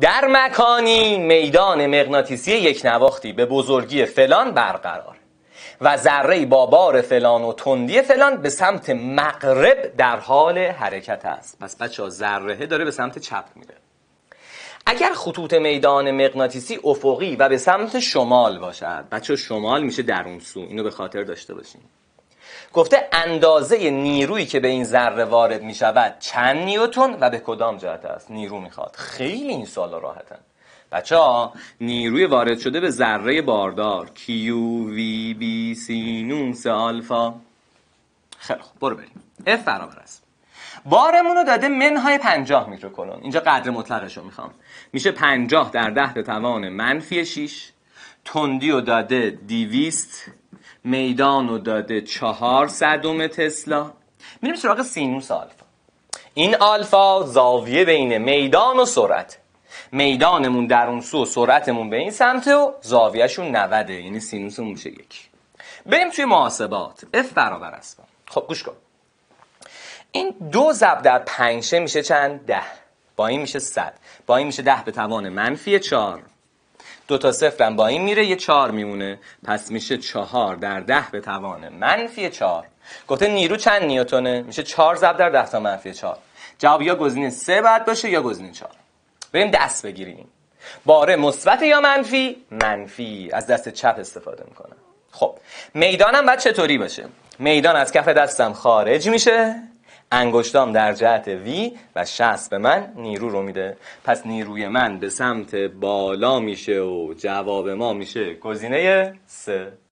در مکانی میدان مغناطیسی یک نواختی به بزرگی فلان برقرار و ذره با بار فلان و تندی فلان به سمت مغرب در حال حرکت است پس بچه ذره داره به سمت چپ میره اگر خطوط میدان مغناطیسی افقی و به سمت شمال باشد بچه شمال میشه در اون سو اینو به خاطر داشته باشین گفته اندازه نیرویی که به این ذره وارد می شود چند نیوتون و به کدام جهت است نیرو میخواد خیلی این سوالا راحتن بچه ها نیروی وارد شده به ذره باردار کیو وی بی سی نونس آلفا خیلی خوب برو بریم اف برابر است بارمون رو داده منهای 50 کنون. اینجا قدر مطلقش رو میخوام میشه پنجاه در ده به توان منفی 6 تندی و داده دیویست و داده چهار صدوم تسلا میریم سراغ سینوس آلفا این آلفا زاویه بین میدان و سرعت میدانمون در اون سو و سرعتمون به این سمت و زاویهشون 90 یعنی سینوسمون میشه یک بریم توی محاسبات F برابر است خب گوش کن این دو ضرب در پنجشه میشه چند ده با این میشه صد با این میشه ده به توان منفی چهار دو تا صفرم با این میره یه چهار میمونه پس میشه چهار در ده به توان منفی چهار گفته نیرو چند نیوتونه میشه چهار زب در ده تا منفی چهار جواب یا گزینه سه بعد باشه یا گزینه چهار بریم دست بگیریم باره مثبت یا منفی منفی از دست چپ استفاده میکنم خب میدانم باید چطوری باشه میدان از کف دستم خارج میشه انگشتام در جهت وی و شست به من نیرو رو میده پس نیروی من به سمت بالا میشه و جواب ما میشه گزینه سه